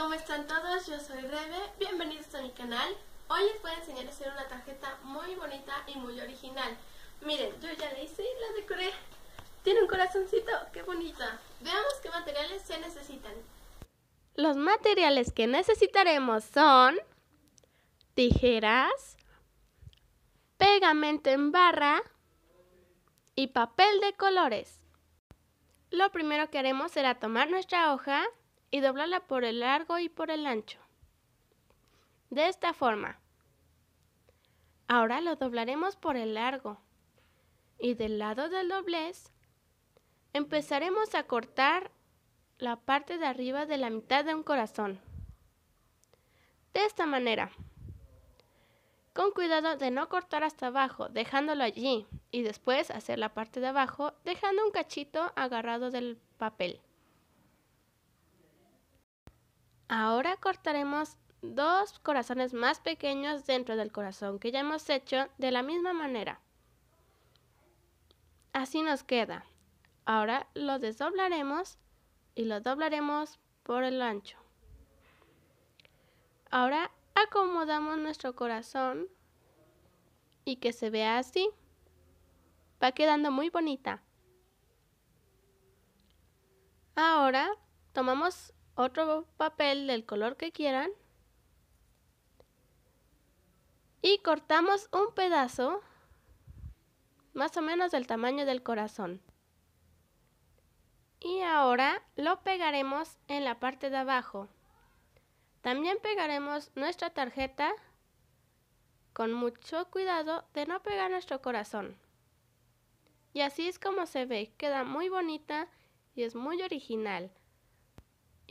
¿cómo están todos? Yo soy Rebe, bienvenidos a mi canal. Hoy les voy a enseñar a hacer una tarjeta muy bonita y muy original. Miren, yo ya la hice y la decoré. Tiene un corazoncito, qué bonita. Veamos qué materiales se necesitan. Los materiales que necesitaremos son tijeras, pegamento en barra y papel de colores. Lo primero que haremos será tomar nuestra hoja y doblarla por el largo y por el ancho. De esta forma. Ahora lo doblaremos por el largo. Y del lado del doblez, empezaremos a cortar la parte de arriba de la mitad de un corazón. De esta manera. Con cuidado de no cortar hasta abajo, dejándolo allí, y después hacer la parte de abajo, dejando un cachito agarrado del papel. Ahora cortaremos dos corazones más pequeños dentro del corazón que ya hemos hecho de la misma manera. Así nos queda. Ahora lo desdoblaremos y lo doblaremos por el ancho. Ahora acomodamos nuestro corazón y que se vea así. Va quedando muy bonita. Ahora tomamos otro papel del color que quieran y cortamos un pedazo más o menos del tamaño del corazón. Y ahora lo pegaremos en la parte de abajo. También pegaremos nuestra tarjeta con mucho cuidado de no pegar nuestro corazón. Y así es como se ve, queda muy bonita y es muy original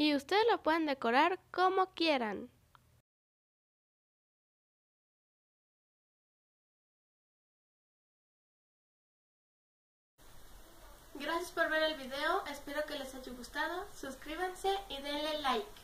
y ustedes lo pueden decorar como quieran. Gracias por ver el video, espero que les haya gustado, suscríbanse y denle like.